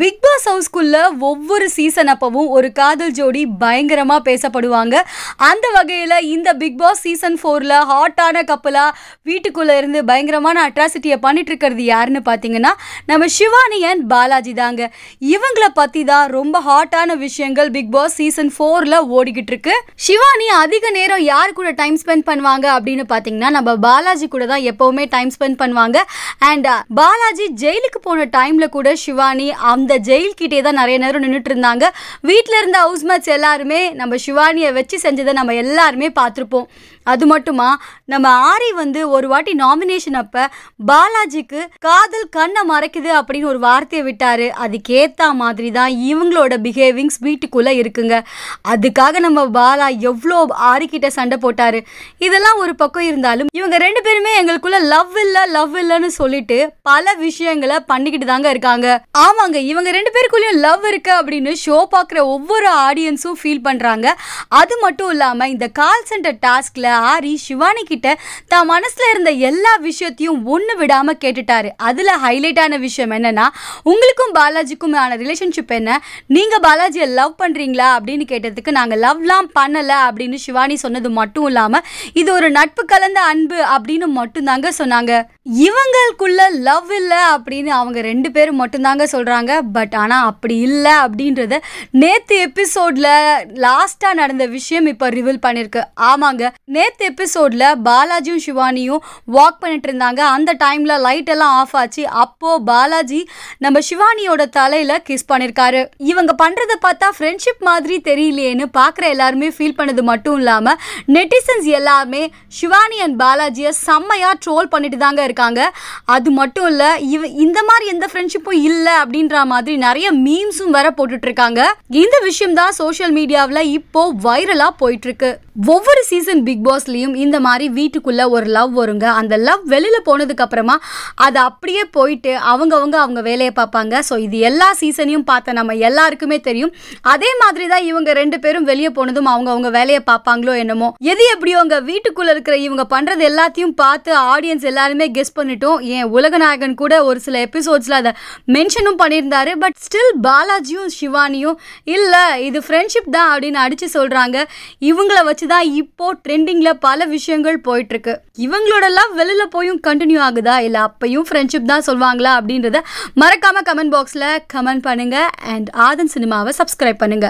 big pass ஹவுஸ்குள்ள ஒவ்வொரு season அப்பவும் ஒரு காதல் ஜோடி பயங்கரமாக பேசப்படுவாங்க அந்த வகையில் இந்த பிக் பாஸ் சீசன் ஃபோரில் ஹாட்டான கப்பலாக வீட்டுக்குள்ளே இருந்து பயங்கரமான அட்ராசிட்டியை பண்ணிட்டு இருக்கிறது யாருன்னு பார்த்தீங்கன்னா நம்ம சிவானி அண்ட் பாலாஜி தாங்க இவங்களை பற்றி தான் ரொம்ப ஹாட்டான விஷயங்கள் பிக் பாஸ் சீசன் ஃபோரில் ஓடிக்கிட்டு இருக்கு சிவானி அதிக நேரம் யார் கூட டைம் ஸ்பெண்ட் பண்ணுவாங்க அப்படின்னு பார்த்தீங்கன்னா நம்ம பாலாஜி கூட தான் எப்போவுமே டைம் ஸ்பெண்ட் பண்ணுவாங்க அண்ட் பாலாஜி ஜெயிலுக்கு போன டைமில் கூட சிவானி அந்த அந்த ஜெயில்கிட்டே தான் நிறைய நேரம் நின்றுட்டு இருந்தாங்க வீட்டில் இருந்த ஹவுஸ்மேட்ஸ் எல்லாருமே நம்ம சிவானியை வச்சு செஞ்சதை நம்ம எல்லாருமே பார்த்துருப்போம் அது மட்டுமா நம்ம ஆரி வந்து ஒரு வாட்டி நாமினேஷன் அப்போ பாலாஜிக்கு காதல் கண்ணை மறைக்குது அப்படின்னு ஒரு வார்த்தையை விட்டார் அதுக்கேற்ற மாதிரி தான் இவங்களோட பிஹேவிங்ஸ் வீட்டுக்குள்ளே இருக்குங்க அதுக்காக நம்ம பாலா எவ்வளோ ஆரிக்கிட்ட சண்டை போட்டார் இதெல்லாம் ஒரு பக்கம் இருந்தாலும் இவங்க ரெண்டு பேருமே எங்களுக்குள்ள லவ் இல்லை லவ் இல்லைன்னு சொல்லிட்டு பல விஷயங்களை பண்ணிக்கிட்டு தாங்க இருக்காங்க ஆமாங்க இவங்க ரெண்டு பேருக்குள்ளேயும் லவ் இருக்கு அப்படின்னு ஷோ பார்க்குற ஒவ்வொரு ஆடியன்ஸும் ஃபீல் பண்ணுறாங்க அது மட்டும் இல்லாமல் இந்த கால் சென்டர் டாஸ்கில் ஆரி சிவானி கிட்ட தான் மனசில் இருந்த எல்லா விஷயத்தையும் ஒன்று விடாமல் கேட்டுட்டாரு அதில் ஹைலைட்டான விஷயம் என்னென்னா உங்களுக்கும் பாலாஜிக்கும் ஆன ரிலேஷன்ஷிப் என்ன நீங்கள் பாலாஜியை லவ் பண்ணுறீங்களா அப்படின்னு கேட்டதுக்கு நாங்கள் லவ்லாம் பண்ணலை அப்படின்னு சிவானி சொன்னது மட்டும் இல்லாமல் இது ஒரு நட்பு கலந்த அன்பு அப்படின்னு மட்டும்தாங்க சொன்னாங்க இவங்களுக்குள்ள லவ் இல்லை அப்படின்னு அவங்க ரெண்டு பேரும் மட்டும்தாங்க சொல்கிறாங்க பட் ஆனால் அப்படி இல்லை அப்படின்றத நேற்று எபிசோடில் லாஸ்ட்டாக நடந்த விஷயம் இப்போ ரிவீல் பண்ணியிருக்கு ஆமாங்க நே நேற்று எபிசோடில் பாலாஜியும் சிவானியும் வாக் பண்ணிட்டு இருந்தாங்க அந்த டைமில் லைட் எல்லாம் ஆஃப் ஆச்சு அப்போது பாலாஜி நம்ம சிவானியோட தலையில் கிஸ் பண்ணியிருக்காரு இவங்க பண்ணுறதை பார்த்தா ஃப்ரெண்ட்ஷிப் மாதிரி தெரியலையேன்னு பார்க்குற எல்லாருமே ஃபீல் பண்ணது மட்டும் இல்லாமல் நெட்டிசன்ஸ் எல்லாமே சிவானி அண்ட் பாலாஜியை செம்மையாக ட்ரோல் பண்ணிட்டு தாங்க இருக்காங்க அது மட்டும் இல்லை இவ இந்த மாதிரி எந்த ஃப்ரெண்ட்ஷிப்பும் இல்லை அப்படின்ற மாதிரி நிறைய மீம்ஸும் வேற போட்டுட்ருக்காங்க இந்த விஷயம் தான் சோஷியல் மீடியாவில் இப்போது வைரலாக போயிட்டுருக்கு ஒவ்வொரு சீசன் பிக் பாஸ்லேயும் இந்த மாதிரி வீட்டுக்குள்ளே ஒரு லவ் வருங்க அந்த லவ் வெளியில் போனதுக்கு அப்புறமா அது அப்படியே போயிட்டு அவங்கவுங்க அவங்க வேலையை பார்ப்பாங்க ஸோ இது எல்லா சீசனையும் பார்த்த நம்ம எல்லாருக்குமே தெரியும் அதே மாதிரி தான் இவங்க ரெண்டு பேரும் வெளியே போனதும் அவங்கவுங்க வேலையை பார்ப்பாங்களோ என்னமோ எது எப்படியோ அவங்க வீட்டுக்குள்ளே இருக்கிற இவங்க பண்ணுறது எல்லாத்தையும் பார்த்து ஆடியன்ஸ் எல்லாருமே கெஸ் பண்ணிட்டோம் ஏன் உலகநாயகன் கூட ஒரு சில எபிசோட்ஸில் அதை மென்ஷனும் பண்ணியிருந்தாரு பட் ஸ்டில் பாலாஜியும் சிவானியும் இல்லை இது ஃப்ரெண்ட்ஷிப் தான் அப்படின்னு அடித்து சொல்கிறாங்க இவங்கள வச்சு வச்சு தான் இப்போ ட்ரெண்டிங்ல பல விஷயங்கள் போயிட்டு இருக்கு இவங்களோடலாம் வெளியில போயும் கண்டினியூ ஆகுதா இல்லை அப்பையும் ஃப்ரெண்ட்ஷிப் தான் சொல்லுவாங்களா அப்படின்றத மறக்காம கமெண்ட் பாக்ஸில் கமெண்ட் பண்ணுங்க அண்ட் ஆதன் சினிமாவை சப்ஸ்கிரைப் பண்ணுங்க